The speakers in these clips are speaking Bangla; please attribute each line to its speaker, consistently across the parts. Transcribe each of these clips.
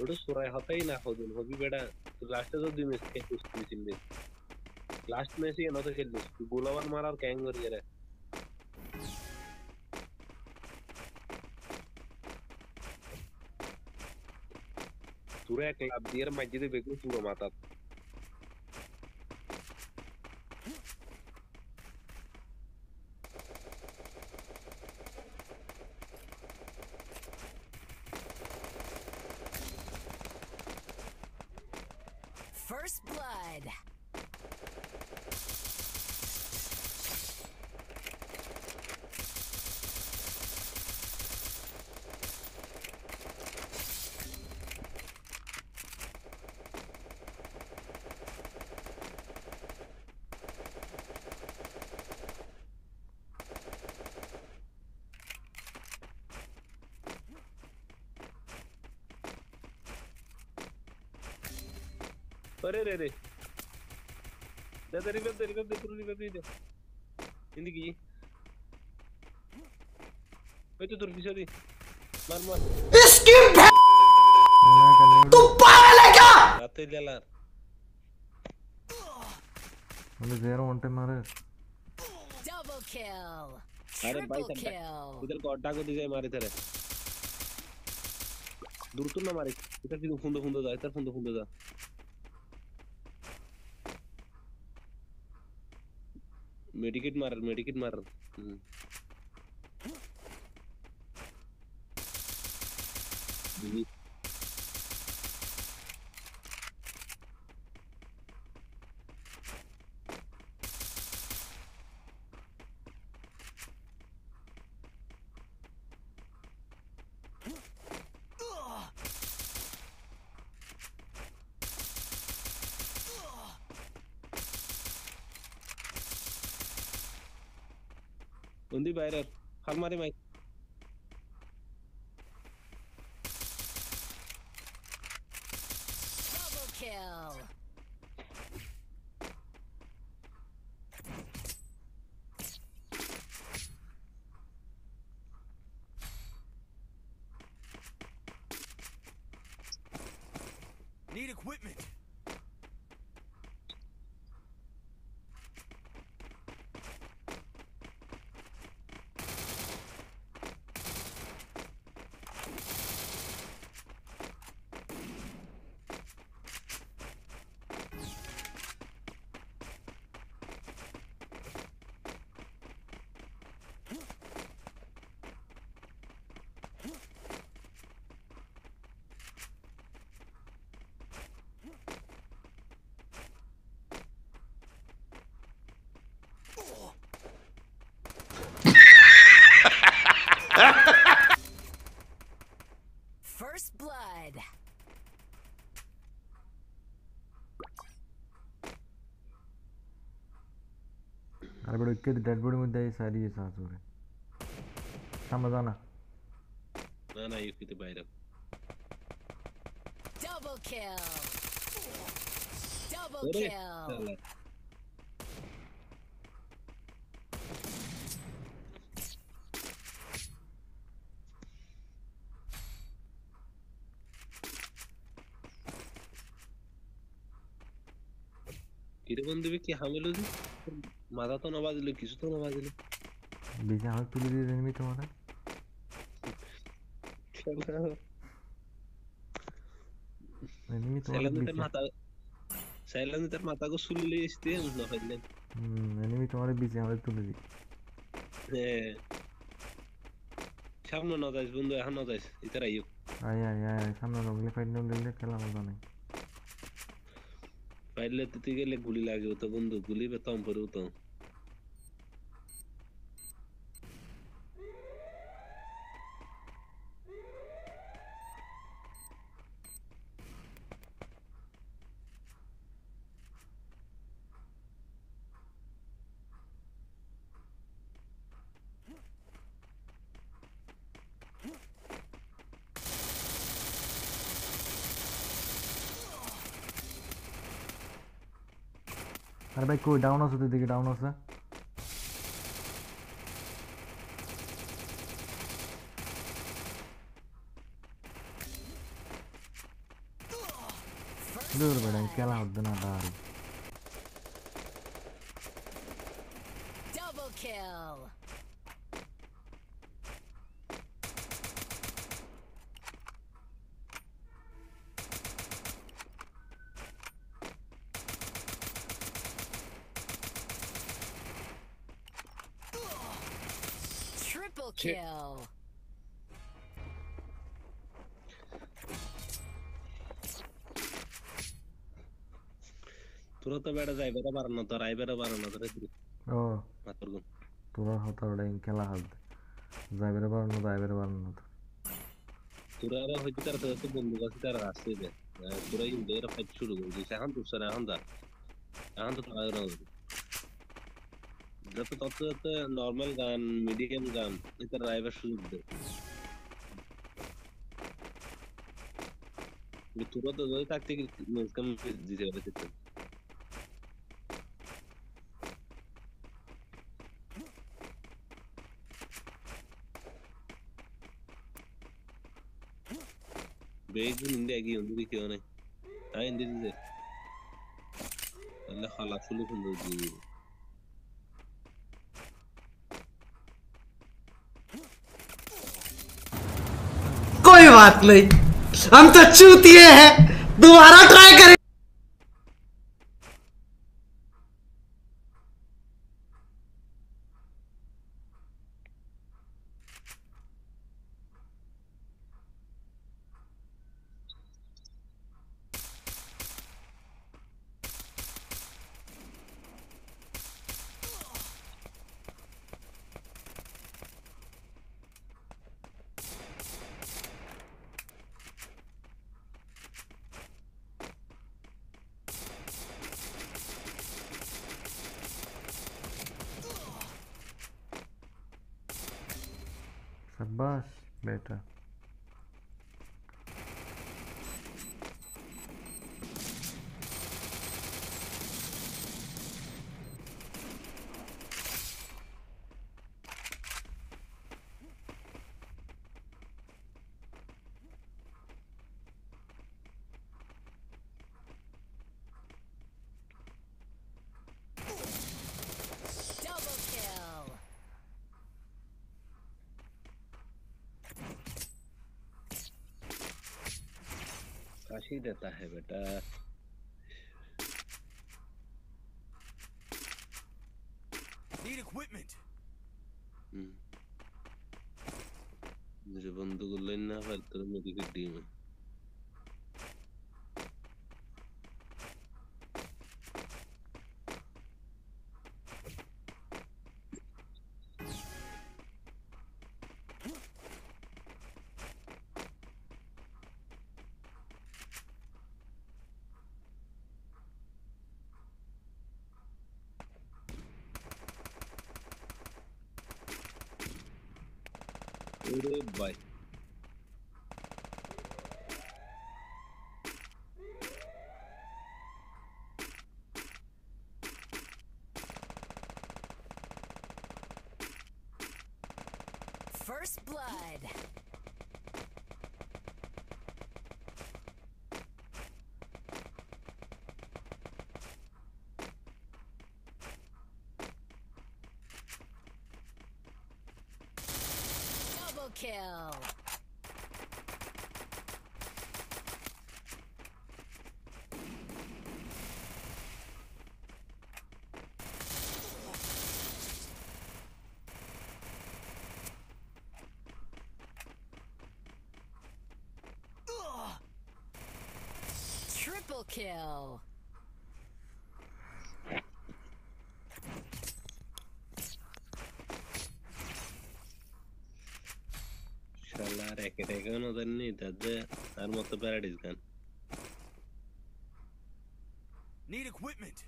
Speaker 1: ನೋಡು ಸುರ ಹೊತ್ತೈನ ಹೌದು ಹೋಗಿ ಬೇಡ लास्ट जो दी मिस उस की टीम में लास्ट में से ना तो खेल लो गोलावर मारा और कैंग मर गया सूर्य क्लब दियर मस्जिद अरे रे रे दे दे रिवाइव दे रिवाइव दे पूरी रिवाइव दे दे जिंदगी वे तो तुर पीछे दी मार मार इसकी
Speaker 2: तू पागल है क्या आते ले ला मुझे जेरो वनटे मारे
Speaker 1: डबल किल अरे भाई सब उधर
Speaker 2: को कोटा को दिखाई मारे तेरे
Speaker 1: दूर तो ना मारे इधर सीधे फुंदो फुंदो जा इधर फुंदो फुंदो जा मेडिकेट मार मेडिकेट मार हम्म Undi bayrak. Kalmadı mı? Double kill.
Speaker 2: Need equipment. इसके डेडबोर्ड तो में दे सारी ये सांस हो रहे समझ आना
Speaker 1: ना ना ये कितने तो बाहर डबल किल
Speaker 2: डबल
Speaker 1: किल भी क्या हमें लोग মাথা তো না বাজলো কিছু তো না বাজলো
Speaker 2: বেজা আমার তুলে দিয়ে এনিমি তো মাথা এনিমি তো মাথা
Speaker 1: সাইলেন্ট তার মাথাকে সুলে লিয়ে আসতে
Speaker 2: না তোমার বিজে আমার তুলে দি
Speaker 1: হ্যাঁ সামনে না বন্ধু এখন না যাইস ইতার আইও
Speaker 2: আয় আয় আয় সামনে না ফাইট না খেলা মজা নাই
Speaker 1: পাইলে তুই গেলে গুলি লাগে তো বন্ধু গুলি পেতাম পরেও তো
Speaker 2: আরে ভাই কই ডাউন আছে দিকে ডাউন আছে দূর বেড়াই কেলা হতো না দাঁড়ি kill.
Speaker 1: তোরা তো বেড়া যাই বেড়া বাড়ানো তোর আই বেড়া বাড়ানো তোর
Speaker 2: ও তোরা হতো ওটা খেলা হাত যাই বেড়া বাড়ানো তো আই বেড়া বাড়ানো
Speaker 1: তোরা আর হইতে তার তো বন্ধু কাছে তার আসছে দে তোরা ইন্দের ফাইট শুরু করে দিছে এখন তো স্যার এখন দা এখন তো তারা যত তত যত নর্মাল গান মিডিয়াম গান এটা রাইভার সুযোগ দেয় তোরা যদি থাকতে কম দিতে পারে
Speaker 2: बात नहीं हम तो चूतिए हैं दोबारा ट्राई करें शाबाश बेटा
Speaker 1: ही देता है बेटा looted,
Speaker 2: First Blood.
Speaker 1: Double kill.
Speaker 2: Triple kill.
Speaker 1: Che te cano tannita de armato paradise gun.
Speaker 2: Need equipment.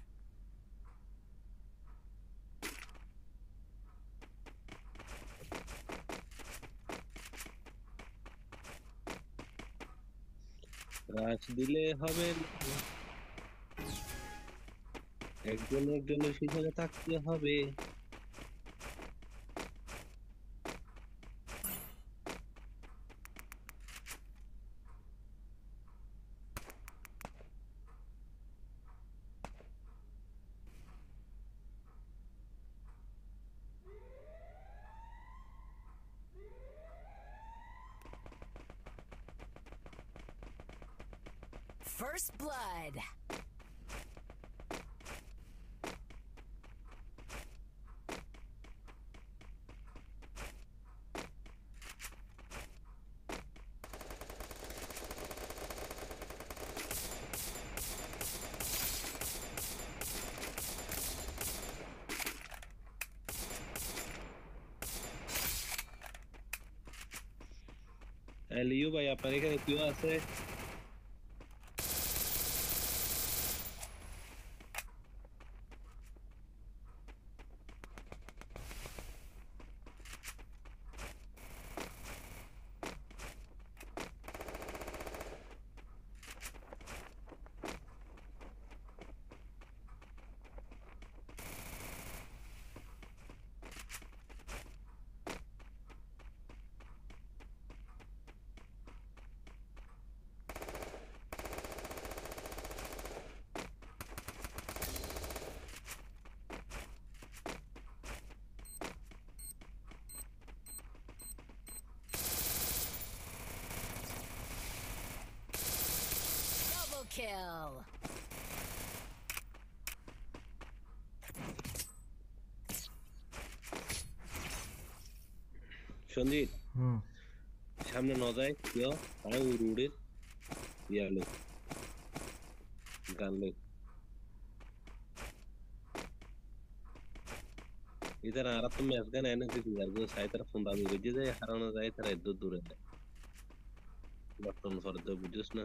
Speaker 1: রাশ দিলে হবে একজন একজনের পিছনে থাকতে হবে
Speaker 2: blood.
Speaker 1: El IUBA ya pareja de que iba a hacer kill. Sandeep হুম সামনে ন যায় কেউ আরে উড়ে উড়ে इधर आ रहा तो मैं अफगान है ना किसी घर को साई तरफ फोन दाबी को जिधर हराना जाए तरह इधर दूर है लॉकडाउन फॉर द बुजुर्ग ना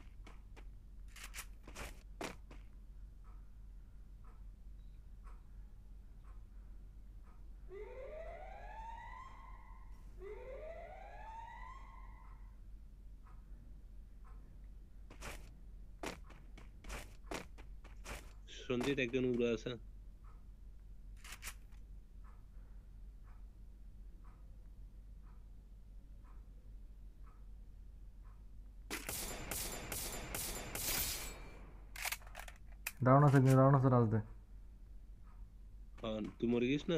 Speaker 1: সঞ্জিত একজন উড়ে আছে
Speaker 2: দাঁড়ানো আছে দাঁড়ানো আছে রাজ দে
Speaker 1: তুই মরে গিস না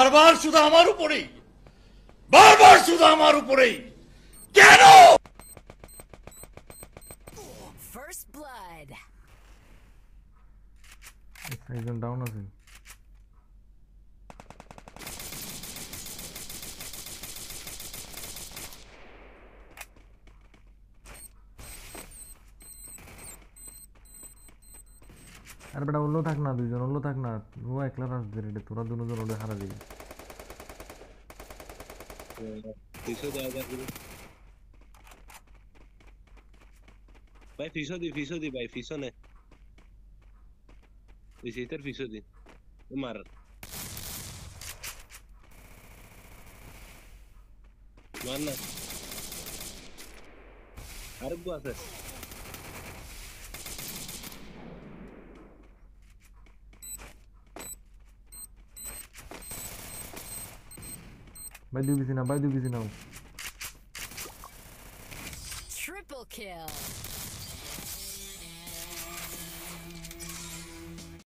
Speaker 2: বারবার শুধু আমার উপরেই বারবার শুধু আমার উপরেই কেন ফার্স্ট ব্লাড একজন ডাউন আছে আর বেটা অল্লো থাক না দুইজন অল্লো থাক না ও একলা রাস দে রে তোরা দুজন ওরে হারা দিবি
Speaker 1: ভাই ফিসো দি ফিসো দি ভাই ফিসো নে দিছি তার ফিসো দি মার মার না আরেকগু আছে
Speaker 2: Vai dormir não, vai dormir não.